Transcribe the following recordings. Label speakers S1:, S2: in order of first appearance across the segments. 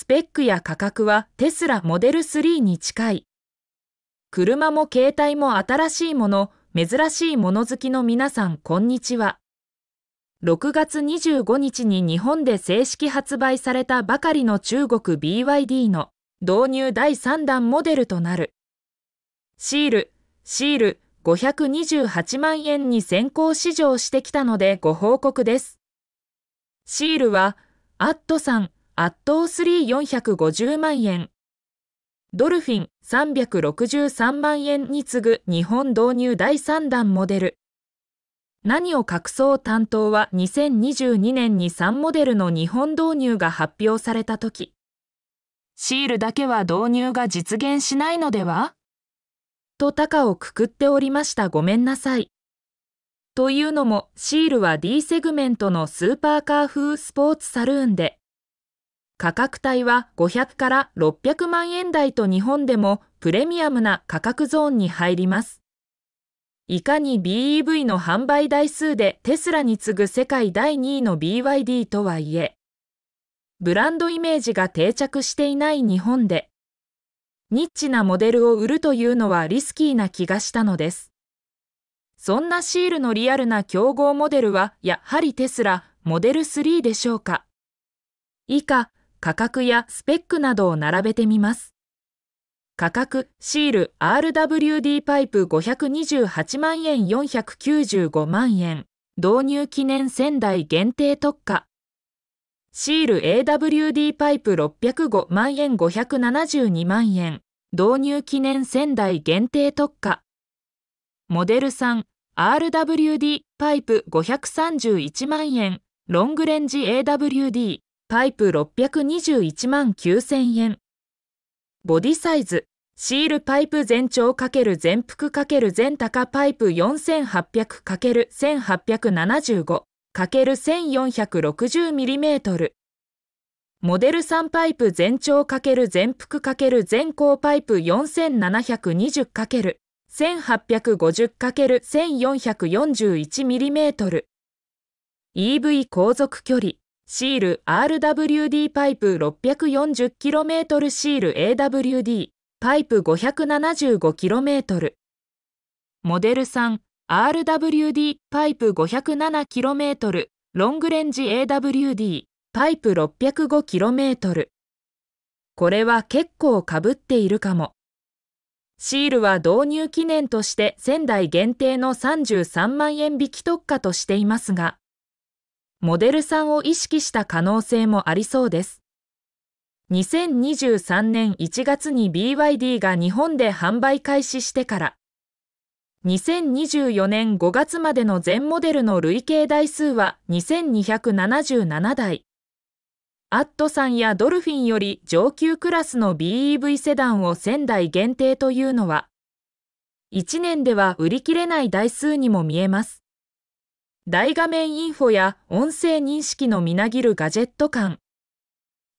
S1: スペックや価格はテスラモデル3に近い。車も携帯も新しいもの、珍しいもの好きの皆さん、こんにちは。6月25日に日本で正式発売されたばかりの中国 BYD の導入第3弾モデルとなる。シール、シール528万円に先行試乗してきたのでご報告です。シールは、アットさん、圧倒3450万円。ドルフィン363万円に次ぐ日本導入第3弾モデル。何を隠そう担当は2022年に3モデルの日本導入が発表された時。シールだけは導入が実現しないのではと高をくくっておりましたごめんなさい。というのもシールは D セグメントのスーパーカー風スポーツサルーンで価格帯は500から600万円台と日本でもプレミアムな価格ゾーンに入ります。いかに BEV の販売台数でテスラに次ぐ世界第2位の BYD とはいえ、ブランドイメージが定着していない日本で、ニッチなモデルを売るというのはリスキーな気がしたのです。そんなシールのリアルな競合モデルはやはりテスラモデル3でしょうか以下価格やスペックなどを並べてみます。価格、シール、RWD パイプ528万円495万円、導入記念仙台限定特価。シール AWD パイプ605万円572万円、導入記念仙台限定特価。モデル3、RWD パイプ531万円、ロングレンジ AWD、パイプ621万9000円。ボディサイズ、シールパイプ全長×全幅×全高パイプ 4800×1875×1460mm。モデル3パイプ全長×全幅×全高パイプ 4720×1850×1441mm。EV 航続距離。シール RWD パイプ 640km シール AWD パイプ 575km モデル3 RWD パイプ 507km ロングレンジ AWD パイプ 605km これは結構かぶっているかもシールは導入記念として仙台限定の33万円引き特価としていますがモデルさんを意識した可能性もありそうです。2023年1月に BYD が日本で販売開始してから、2024年5月までの全モデルの累計台数は2277台。アットさんやドルフィンより上級クラスの BEV セダンを1000台限定というのは、1年では売り切れない台数にも見えます。大画面インフォや音声認識のみなぎるガジェット感。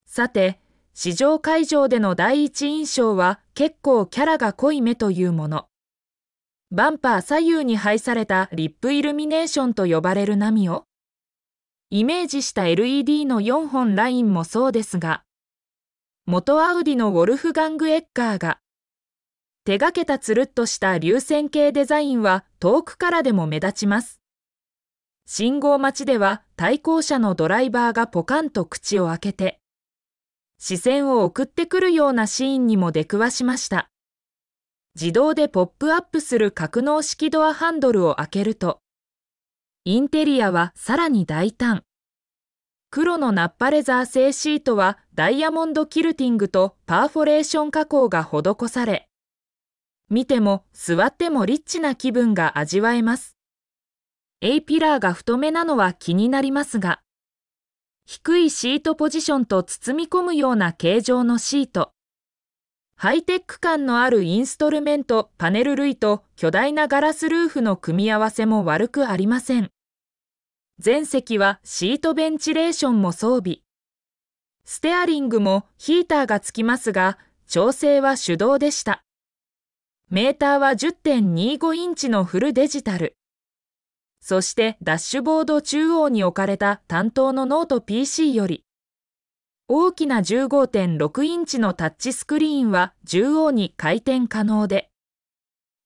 S1: さて、市場会場での第一印象は結構キャラが濃い目というもの。バンパー左右に配されたリップイルミネーションと呼ばれる波を、イメージした LED の4本ラインもそうですが、元アウディのウォルフガング・エッカーが、手がけたつるっとした流線形デザインは遠くからでも目立ちます。信号待ちでは対向車のドライバーがポカンと口を開けて、視線を送ってくるようなシーンにも出くわしました。自動でポップアップする格納式ドアハンドルを開けると、インテリアはさらに大胆。黒のナッパレザー製シートはダイヤモンドキルティングとパーフォレーション加工が施され、見ても座ってもリッチな気分が味わえます。A ピラーが太めなのは気になりますが、低いシートポジションと包み込むような形状のシート、ハイテック感のあるインストルメント、パネル類と巨大なガラスルーフの組み合わせも悪くありません。全席はシートベンチレーションも装備。ステアリングもヒーターがつきますが、調整は手動でした。メーターは10.25インチのフルデジタル。そしてダッシュボード中央に置かれた担当のノート PC より、大きな15.6インチのタッチスクリーンは縦横に回転可能で、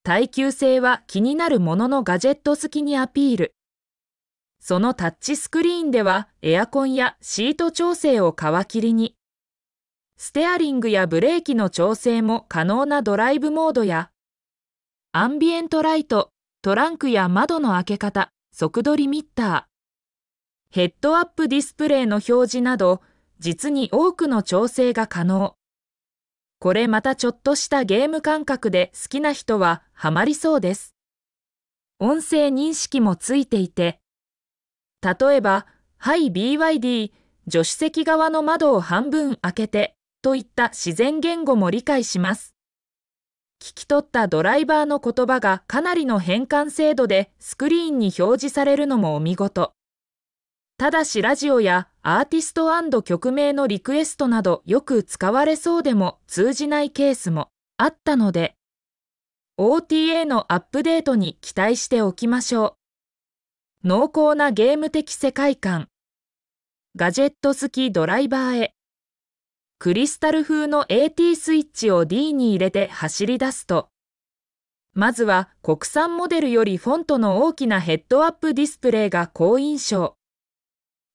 S1: 耐久性は気になるもののガジェット好きにアピール。そのタッチスクリーンではエアコンやシート調整を皮切りに、ステアリングやブレーキの調整も可能なドライブモードや、アンビエントライト、トランクや窓の開け方、速度リミッター、ヘッドアップディスプレイの表示など、実に多くの調整が可能。これまたちょっとしたゲーム感覚で好きな人はハマりそうです。音声認識もついていて、例えば、はい BYD、助手席側の窓を半分開けてといった自然言語も理解します。聞き取ったドライバーの言葉がかなりの変換精度でスクリーンに表示されるのもお見事。ただしラジオやアーティスト曲名のリクエストなどよく使われそうでも通じないケースもあったので、OTA のアップデートに期待しておきましょう。濃厚なゲーム的世界観。ガジェット好きドライバーへ。クリスタル風の AT スイッチを D に入れて走り出すと、まずは国産モデルよりフォントの大きなヘッドアップディスプレイが好印象。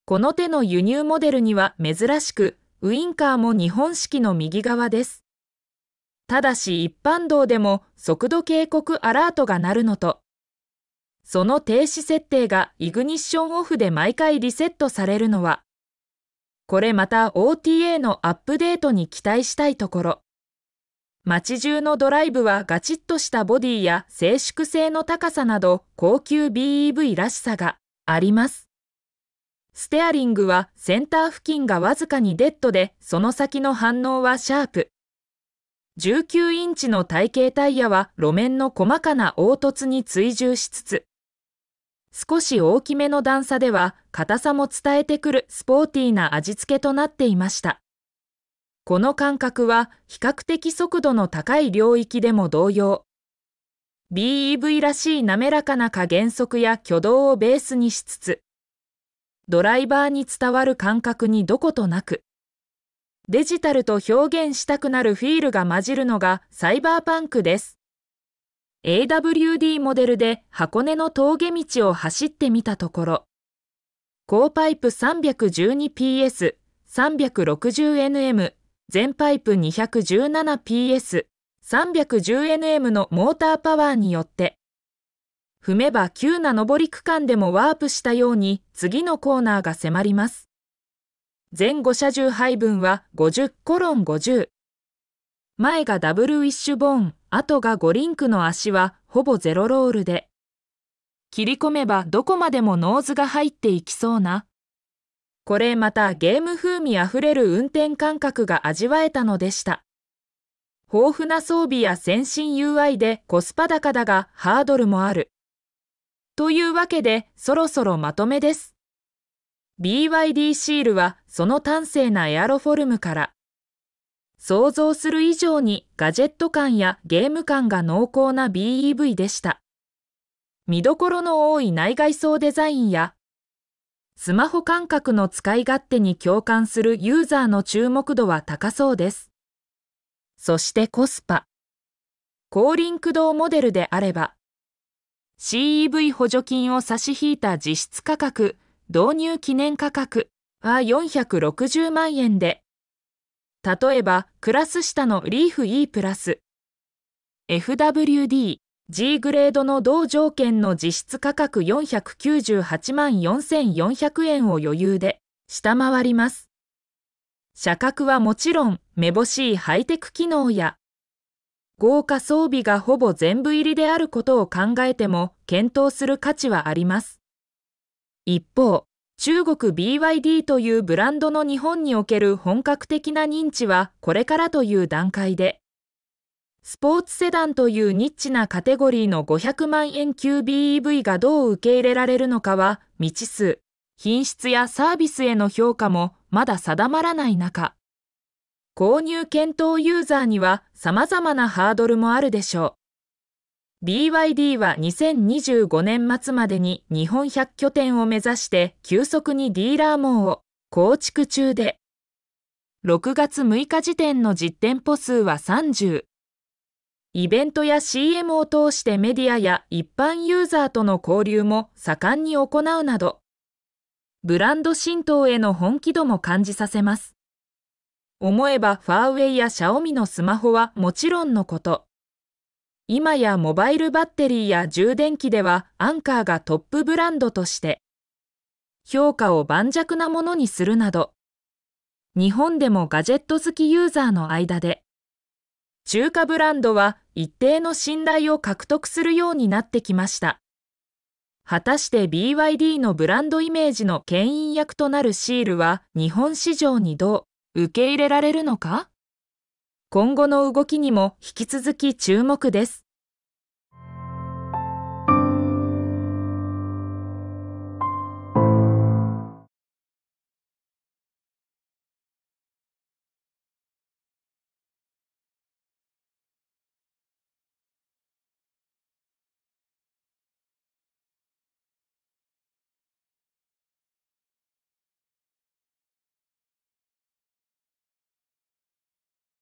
S1: この手の輸入モデルには珍しく、ウインカーも日本式の右側です。ただし一般道でも速度警告アラートが鳴るのと、その停止設定がイグニッションオフで毎回リセットされるのは、これまた OTA のアップデートに期待したいところ。街中のドライブはガチッとしたボディや静粛性の高さなど高級 BEV らしさがあります。ステアリングはセンター付近がわずかにデッドでその先の反応はシャープ。19インチの体型タイヤは路面の細かな凹凸に追従しつつ、少し大きめの段差では硬さも伝えてくるスポーティーな味付けとなっていました。この感覚は比較的速度の高い領域でも同様。BEV らしい滑らかな加減速や挙動をベースにしつつ、ドライバーに伝わる感覚にどことなく、デジタルと表現したくなるフィールが混じるのがサイバーパンクです。AWD モデルで箱根の峠道を走ってみたところ、高パイプ 312PS、360nm、全パイプ 217PS、310nm のモーターパワーによって、踏めば急な上り区間でもワープしたように次のコーナーが迫ります。前後車重配分は50コロン50。前がダブルウィッシュボーン、後が5リンクの足はほぼゼロロールで。切り込めばどこまでもノーズが入っていきそうな。これまたゲーム風味あふれる運転感覚が味わえたのでした。豊富な装備や先進 UI でコスパ高だがハードルもある。というわけでそろそろまとめです。BYD シールはその端正なエアロフォルムから想像する以上にガジェット感やゲーム感が濃厚な BEV でした。見どころの多い内外装デザインや、スマホ感覚の使い勝手に共感するユーザーの注目度は高そうです。そしてコスパ。高輪駆動モデルであれば、CEV 補助金を差し引いた実質価格、導入記念価格は460万円で、例えば、クラス下のリーフ E プラス、FWD、G グレードの同条件の実質価格498万4400円を余裕で下回ります。社格はもちろん、めぼしいハイテク機能や、豪華装備がほぼ全部入りであることを考えても検討する価値はあります。一方、中国 BYD というブランドの日本における本格的な認知はこれからという段階で、スポーツセダンというニッチなカテゴリーの500万円級 BEV がどう受け入れられるのかは未知数、品質やサービスへの評価もまだ定まらない中、購入検討ユーザーには様々なハードルもあるでしょう。BYD は2025年末までに日本100拠点を目指して急速にディーラー網を構築中で、6月6日時点の実店舗数は30。イベントや CM を通してメディアや一般ユーザーとの交流も盛んに行うなど、ブランド浸透への本気度も感じさせます。思えばファーウェイやシャオミのスマホはもちろんのこと、今やモバイルバッテリーや充電器ではアンカーがトップブランドとして評価を盤石なものにするなど日本でもガジェット好きユーザーの間で中華ブランドは一定の信頼を獲得するようになってきました果たして BYD のブランドイメージの牽引役となるシールは日本市場にどう受け入れられるのか今後の動きにも引き続き注目です。